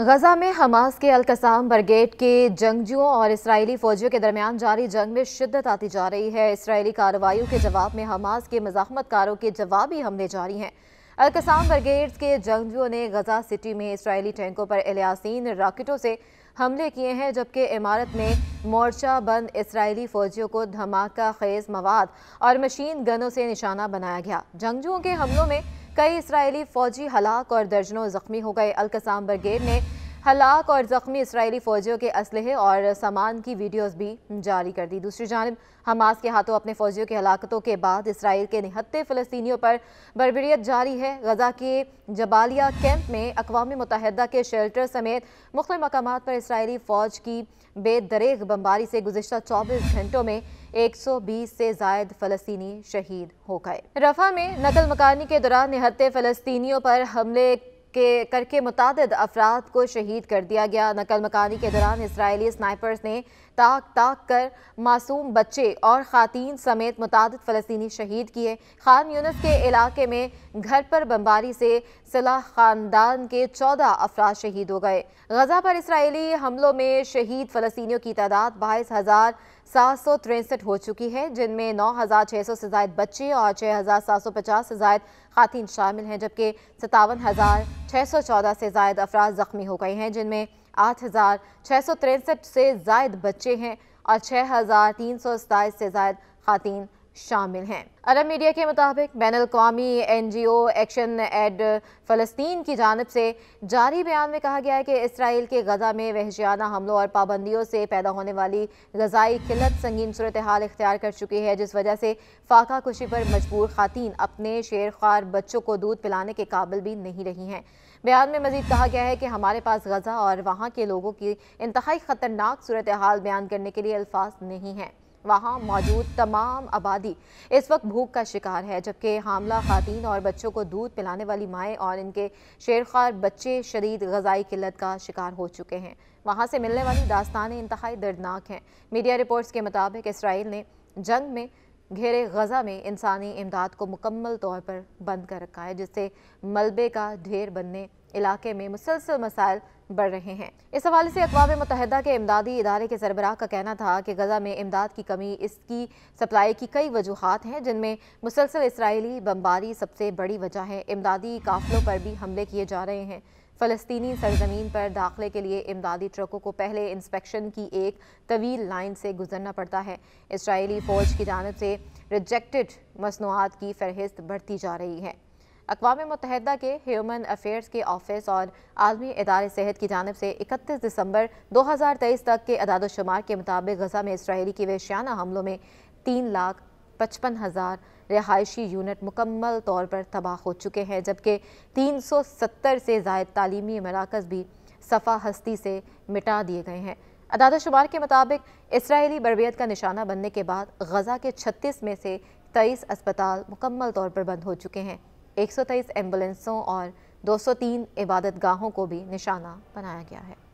गजा में हमास के अलकसाम ब्रिगेड के जंगजुओं और इसराइली फौजियों के दरमियान जारी जंग में शिद्दत आती जा रही है इसराइली कार्रवाई के जवाब में हमास के मजामत कारों के जवाबी हमले जारी हैं अलकसाम ब्रिगेड के जंगजुओं ने गजा सिटी में इसराइली टैंकों पर एलियासिन रॉकेटों से हमले किए हैं जबकि इमारत में मोर्चा बंद इसराइली फौजियों को धमाका खेज मवाद और मशीन गनों से निशाना बनाया गया जंगजुओं के हमलों में कई इसराइली फौजी हलाक और दर्जनों जख्मी हो गए अलकसाम ब्रिगेड ने हलाक और ज़ख्मी इसराइली फ़ौजियों के असलहे और सामान की वीडियोज़ भी जारी कर दी दूसरी जानब हमास के हाथों अपने फ़ौजियों की हलाकतों के बाद इसराइल के निहत्ते फ़लस्तियों पर बरबरीत जारी है गजा के जबालिया कैंप में अकवा मुतहदा के शेल्टर समेत मुख्त मकाम पर इसराइली फ़ौज की बेदरेग बम्बारी से गुजशत चौबीस घंटों में 120 से जायद फलस्तनी शहीद हो गए रफा में नकल मकानी के दौरान निहत्ते फलस्तियों पर हमले के करके मुतद अफराद को शहीद कर दिया गया नकल मकानी के दौरान इसराइली स्नाइपर्स ने ताक ताक कर मासूम बच्चे और ख़ातन समेत मुतद फ़लस्तनी शहीद किए खान यूनस के इलाके में घर पर बमबारी से सलाह ख़ानदान के चौदह अफराज शहीद हो गए गजा पर इसराइली हमलों में शहीद फ़लस्तियों की तादाद बाईस हज़ार सात सौ तिरसठ हो चुकी है जिनमें नौ हज़ार छः सौ से ज़ायद बच्चे और छः हज़ार सात सौ पचास से ज़ायद खातन शामिल हैं जबकि सतावन हज़ार छः सौ चौदह से ज़ायद अफराज ज़ख्मी हो गए हैं जिनमें आठ हज़ार छः सौ तिरसठ से जायद बच्चे हैं और छः हज़ार तीन सौ सताईस से जायद खातन शामिल हैं अरब मीडिया के मुताबिक बैन अवी N G O action aid फ़लस्तीन की जानब से जारी बयान में कहा गया है कि इसराइल के गजा में वहशियाना हमलों और पाबंदियों से पैदा होने वाली गजाई किल्लत संगीन सूरत हाल इख्तियार कर चुकी है जिस वजह से फाका खुशी पर मजबूर खातन अपने शेर ख्वार बच्चों को दूध पिलाने के काबिल भी नहीं रही हैं बयान में मजीद कहा गया है कि हमारे पास गजा और वहाँ के लोगों की इंतहाई ख़तरनाक सूरत हाल बयान करने के लिए अल्फाज नहीं हैं वहाँ मौजूद तमाम आबादी इस वक्त भूख का शिकार है जबकि हामला खातन और बच्चों को दूध पिलाने वाली माएँ और इनके शेरखार बच्चे शदीद गजाई किल्लत का शिकार हो चुके हैं वहाँ से मिलने वाली दास्तानें इंतहाई दर्दनाक हैं मीडिया रिपोर्ट्स के मुताबिक इसराइल ने जंग में घेरे गजा में इंसानी इमदाद को मुकम्मल तौर पर बंद कर रखा है जिससे मलबे का ढेर बनने इलाके में मुसलसल मसाइल बढ़ रहे हैं इस हवाले से अकवा मतहदा के इमदादी इदारे के सरबराह का कहना था कि गजा में इमदाद की कमी इसकी सप्लाई की कई वजूहत हैं जिनमें मुसलसल इसराइली बमबारी सबसे बड़ी वजह है इमदादी काफिलों पर भी हमले किए जा रहे हैं फ़लस्तनी सरजमीन पर दाखिले के लिए इमदादी ट्रकों को पहले इंस्पेक्शन की एक तवील लाइन से गुजरना पड़ता है इसराइली फ़ौज की जानब से रिजेक्टेड मसनूआत की फहरिस्त बढ़ती जा रही है अकवा मतहदा के ह्यूमन अफेयर्स के ऑफिस और आलमी इदार सेहत की जानब से इकतीस दिसंबर दो हज़ार तेईस तक के अदादोशुमार के मुताबिक गजा में इसराइली की वेशाना हमलों में तीन लाख पचपन हज़ार रिहायशी यूनिट मुकम्मल तौर पर तबाह हो चुके हैं जबकि 370 से जायद तालीमी मराकज़ भी सफ़ा हस्ती से मिटा दिए गए हैं अदाद शुमार के मुताबिक इसराइली बरबियत का निशाना बनने के बाद गज़ा के छत्तीस में से तेईस अस्पताल मुकम्मल तौर पर बंद हो चुके हैं एक सौ तेईस एम्बुलेंसों और दो सौ तीन इबादत गाहों को भी निशाना बनाया गया है